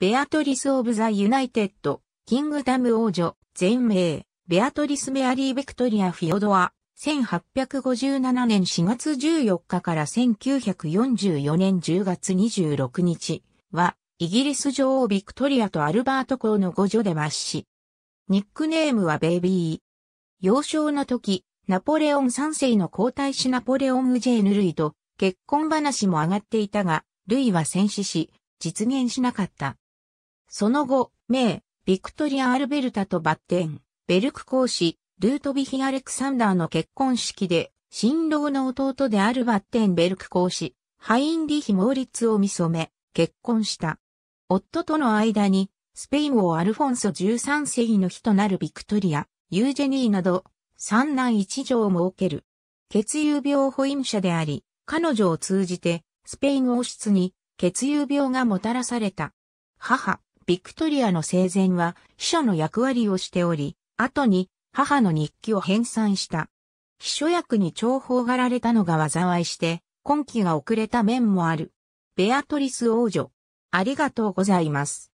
ベアトリス・オブ・ザ・ユナイテッド、キングダム王女、全名、ベアトリス・メアリー・ベクトリア・フィオドア、1857年4月14日から1944年10月26日は、イギリス女王ビクトリアとアルバート公の五女で末し、ニックネームはベイビー。幼少の時、ナポレオン3世の皇太子ナポレオン・ウジェーヌ・ルイと結婚話も上がっていたが、ルイは戦死し、実現しなかった。その後、名、ビクトリア・アルベルタとバッテン、ベルク公使、ルートビヒ・アレクサンダーの結婚式で、新郎の弟であるバッテンベルク公使、ハインリヒ・モーリッツを見染め、結婚した。夫との間に、スペイン王アルフォンソ13世の日となるビクトリア、ユージェニーなど、三男一女を設ける。血友病保育者であり、彼女を通じて、スペイン王室に、血友病がもたらされた。母、ビクトリアの生前は秘書の役割をしており、後に母の日記を編纂した。秘書役に重宝がられたのが災いして、今期が遅れた面もある。ベアトリス王女、ありがとうございます。